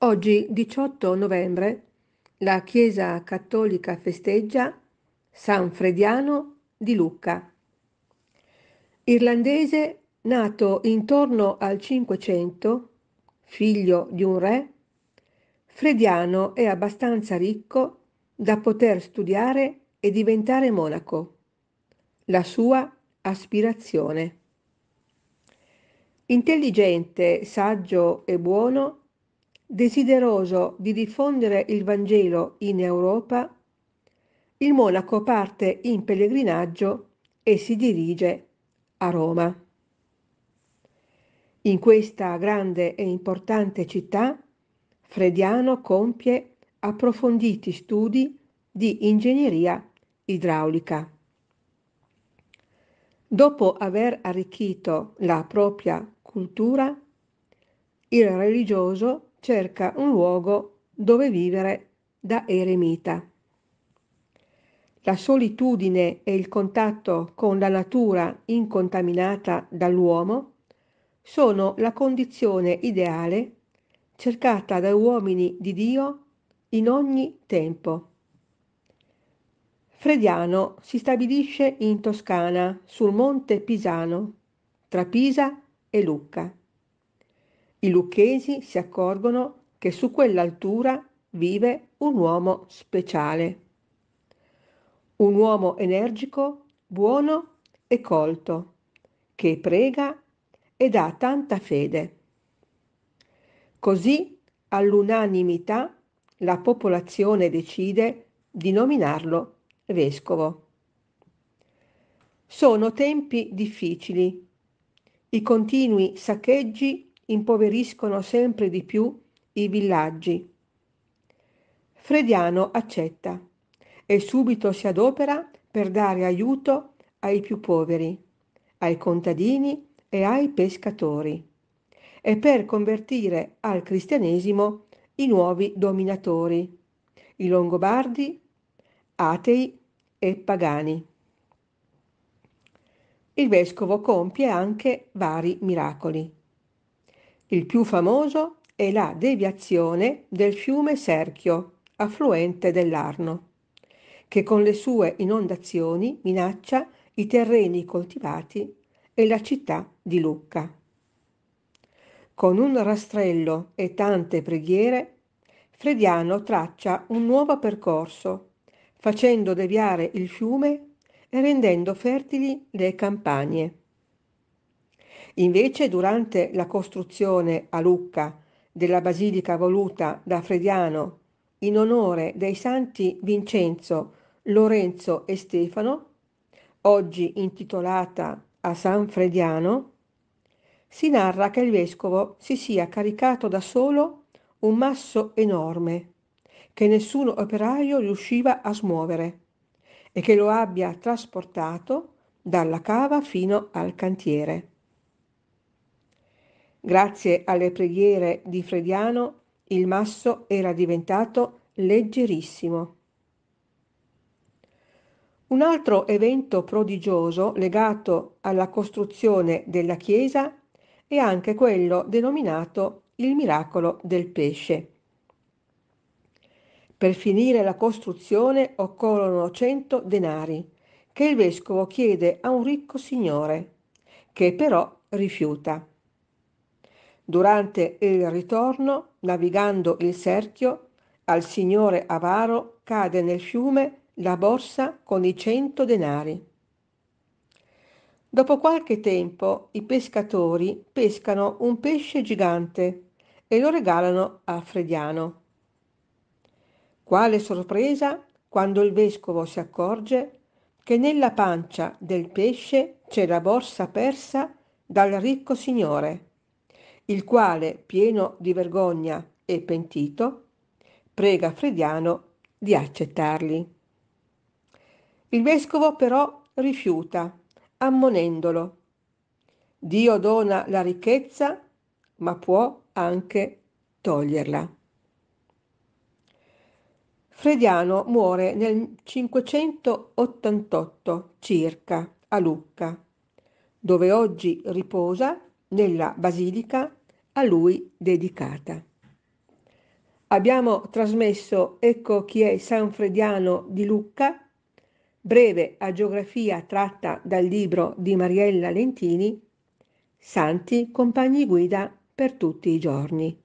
Oggi, 18 novembre, la Chiesa Cattolica festeggia San Frediano di Lucca. Irlandese nato intorno al 500, figlio di un re, Frediano è abbastanza ricco da poter studiare e diventare monaco, la sua aspirazione. Intelligente, saggio e buono, Desideroso di diffondere il Vangelo in Europa, il monaco parte in pellegrinaggio e si dirige a Roma. In questa grande e importante città, Frediano compie approfonditi studi di ingegneria idraulica. Dopo aver arricchito la propria cultura, il religioso cerca un luogo dove vivere da eremita. La solitudine e il contatto con la natura incontaminata dall'uomo sono la condizione ideale cercata da uomini di Dio in ogni tempo. Frediano si stabilisce in Toscana sul monte Pisano, tra Pisa e Lucca. I lucchesi si accorgono che su quell'altura vive un uomo speciale. Un uomo energico, buono e colto, che prega ed ha tanta fede. Così all'unanimità la popolazione decide di nominarlo vescovo. Sono tempi difficili. I continui saccheggi impoveriscono sempre di più i villaggi. Frediano accetta e subito si adopera per dare aiuto ai più poveri, ai contadini e ai pescatori e per convertire al cristianesimo i nuovi dominatori, i longobardi, atei e pagani. Il vescovo compie anche vari miracoli. Il più famoso è la deviazione del fiume Serchio, affluente dell'Arno, che con le sue inondazioni minaccia i terreni coltivati e la città di Lucca. Con un rastrello e tante preghiere, Frediano traccia un nuovo percorso, facendo deviare il fiume e rendendo fertili le campagne. Invece durante la costruzione a Lucca della basilica voluta da Frediano in onore dei santi Vincenzo, Lorenzo e Stefano, oggi intitolata a San Frediano, si narra che il vescovo si sia caricato da solo un masso enorme che nessun operaio riusciva a smuovere e che lo abbia trasportato dalla cava fino al cantiere. Grazie alle preghiere di Frediano, il masso era diventato leggerissimo. Un altro evento prodigioso legato alla costruzione della chiesa è anche quello denominato il miracolo del pesce. Per finire la costruzione occorrono 100 denari che il vescovo chiede a un ricco signore, che però rifiuta. Durante il ritorno, navigando il cerchio, al signore avaro cade nel fiume la borsa con i cento denari. Dopo qualche tempo i pescatori pescano un pesce gigante e lo regalano a Frediano. Quale sorpresa quando il vescovo si accorge che nella pancia del pesce c'è la borsa persa dal ricco signore il quale, pieno di vergogna e pentito, prega Frediano di accettarli. Il vescovo però rifiuta, ammonendolo. Dio dona la ricchezza, ma può anche toglierla. Frediano muore nel 588 circa a Lucca, dove oggi riposa nella basilica a lui dedicata. Abbiamo trasmesso Ecco chi è San Frediano di Lucca, breve agiografia tratta dal libro di Mariella Lentini, Santi compagni guida per tutti i giorni.